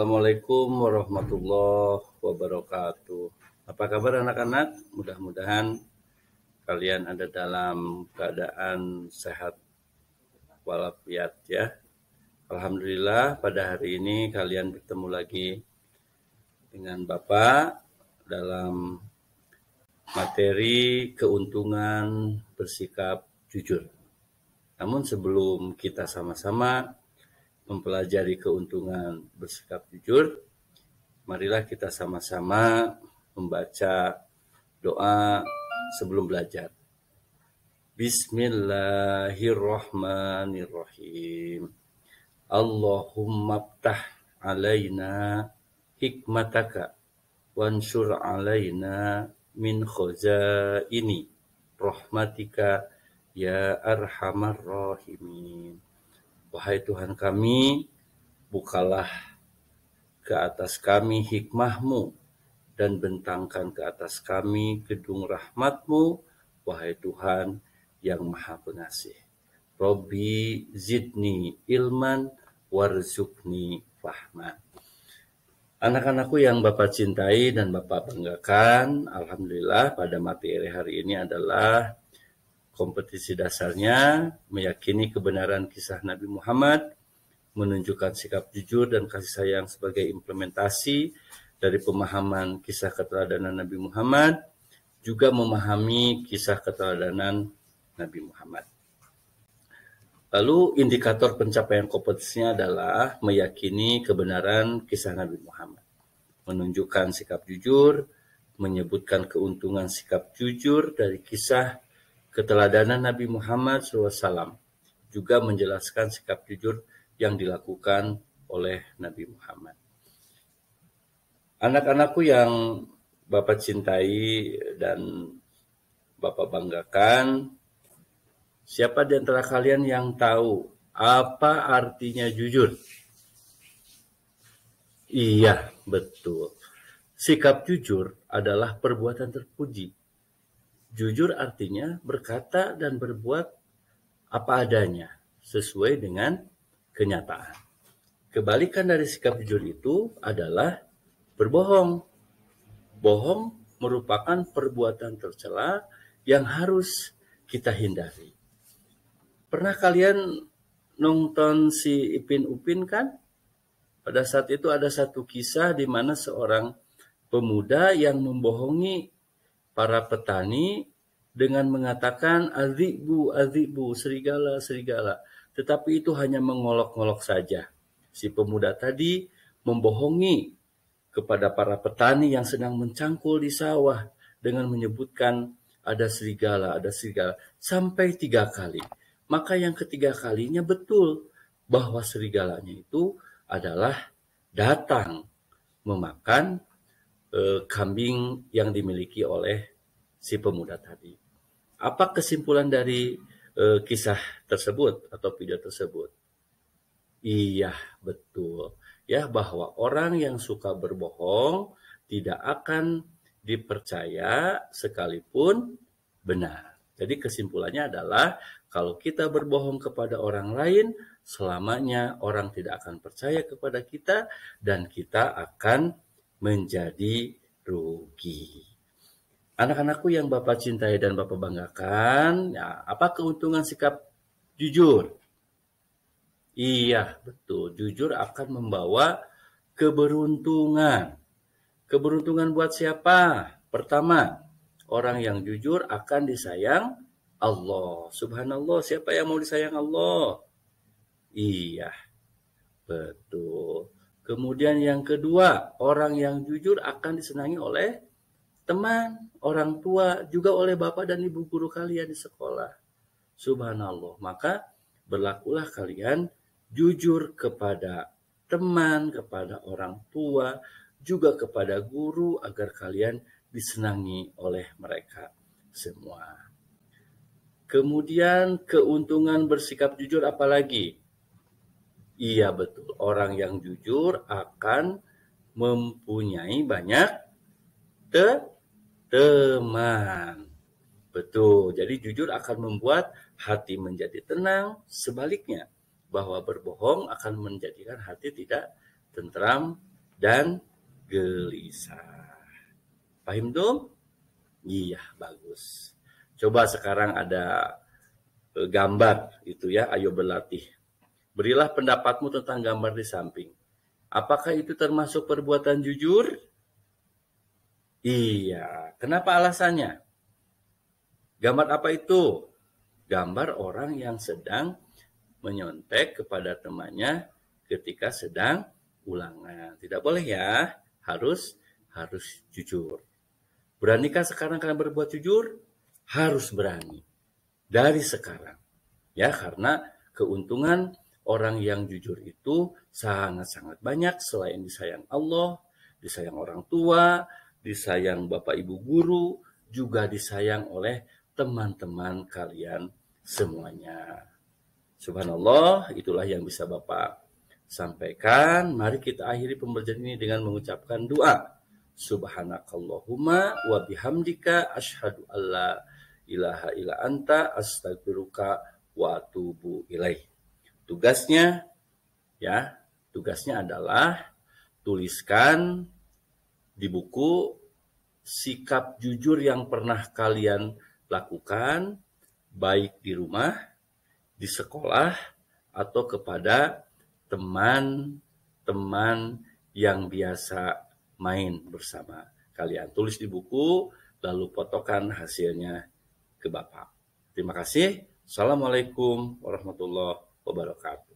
Assalamualaikum warahmatullahi wabarakatuh. Apa kabar anak-anak? Mudah-mudahan kalian ada dalam keadaan sehat walafiat ya. Alhamdulillah pada hari ini kalian bertemu lagi dengan Bapak dalam materi keuntungan bersikap jujur. Namun sebelum kita sama-sama mempelajari keuntungan bersikap jujur, marilah kita sama-sama membaca doa sebelum belajar. Bismillahirrahmanirrahim. Allahumma ptah alaina hikmataka wansur alaina min ini rahmatika ya arhamar rahimin. Wahai Tuhan kami, bukalah ke atas kami hikmahmu dan bentangkan ke atas kami gedung rahmatmu, wahai Tuhan yang maha pengasih. Robi zidni ilman warzukni fahman. Anak-anakku yang Bapak cintai dan Bapak banggakan, Alhamdulillah pada materi hari ini adalah Kompetisi dasarnya meyakini kebenaran kisah Nabi Muhammad, menunjukkan sikap jujur dan kasih sayang sebagai implementasi dari pemahaman kisah keteladanan Nabi Muhammad, juga memahami kisah keteladanan Nabi Muhammad. Lalu indikator pencapaian kompetisinya adalah meyakini kebenaran kisah Nabi Muhammad, menunjukkan sikap jujur, menyebutkan keuntungan sikap jujur dari kisah Keteladanan Nabi Muhammad SAW juga menjelaskan sikap jujur yang dilakukan oleh Nabi Muhammad. Anak-anakku yang Bapak cintai dan Bapak banggakan, siapa di antara kalian yang tahu apa artinya jujur? Iya, betul. Sikap jujur adalah perbuatan terpuji Jujur artinya berkata dan berbuat apa adanya, sesuai dengan kenyataan. Kebalikan dari sikap jujur itu adalah berbohong. Bohong merupakan perbuatan tercela yang harus kita hindari. Pernah kalian nonton si Ipin Upin kan? Pada saat itu ada satu kisah di mana seorang pemuda yang membohongi para petani dengan mengatakan azibu azibu serigala serigala tetapi itu hanya mengolok-olok saja si pemuda tadi membohongi kepada para petani yang sedang mencangkul di sawah dengan menyebutkan ada serigala, ada serigala sampai tiga kali. Maka yang ketiga kalinya betul bahwa serigalanya itu adalah datang memakan eh, kambing yang dimiliki oleh si pemuda tadi. Apa kesimpulan dari eh, kisah tersebut atau video tersebut? Iya, betul. Ya, bahwa orang yang suka berbohong tidak akan dipercaya sekalipun benar. Jadi kesimpulannya adalah kalau kita berbohong kepada orang lain, selamanya orang tidak akan percaya kepada kita dan kita akan menjadi rugi. Anak-anakku yang Bapak cintai dan Bapak banggakan, ya, apa keuntungan sikap jujur? Iya, betul. Jujur akan membawa keberuntungan. Keberuntungan buat siapa? Pertama, orang yang jujur akan disayang Allah. Subhanallah, siapa yang mau disayang Allah? Iya, betul. Kemudian yang kedua, orang yang jujur akan disenangi oleh teman, orang tua, juga oleh bapak dan ibu guru kalian di sekolah. Subhanallah. Maka berlakulah kalian jujur kepada teman, kepada orang tua, juga kepada guru agar kalian disenangi oleh mereka semua. Kemudian keuntungan bersikap jujur apalagi? Iya betul. Orang yang jujur akan mempunyai banyak te teman. Betul. Jadi jujur akan membuat hati menjadi tenang. Sebaliknya, bahwa berbohong akan menjadikan hati tidak tentram dan gelisah. Paham dong? Iya, bagus. Coba sekarang ada eh, gambar itu ya, ayo berlatih. Berilah pendapatmu tentang gambar di samping. Apakah itu termasuk perbuatan jujur? Iya. Kenapa alasannya? Gambar apa itu? Gambar orang yang sedang menyontek kepada temannya ketika sedang ulangan. Tidak boleh ya, harus harus jujur. Beranikah sekarang kalian berbuat jujur? Harus berani. Dari sekarang. Ya, karena keuntungan Orang yang jujur itu sangat-sangat banyak selain disayang Allah, disayang orang tua, disayang bapak ibu guru, juga disayang oleh teman-teman kalian semuanya. Subhanallah, itulah yang bisa Bapak sampaikan. Mari kita akhiri pembelajaran ini dengan mengucapkan doa. Subhanakallahumma wa bihamdika ashadu alla ilaha illa anta astaghfiruka wa atubu ilaih. Tugasnya ya, tugasnya adalah tuliskan di buku sikap jujur yang pernah kalian lakukan baik di rumah, di sekolah atau kepada teman-teman yang biasa main bersama. Kalian tulis di buku lalu potokan hasilnya ke Bapak. Terima kasih. Assalamualaikum warahmatullahi wabarakatuh.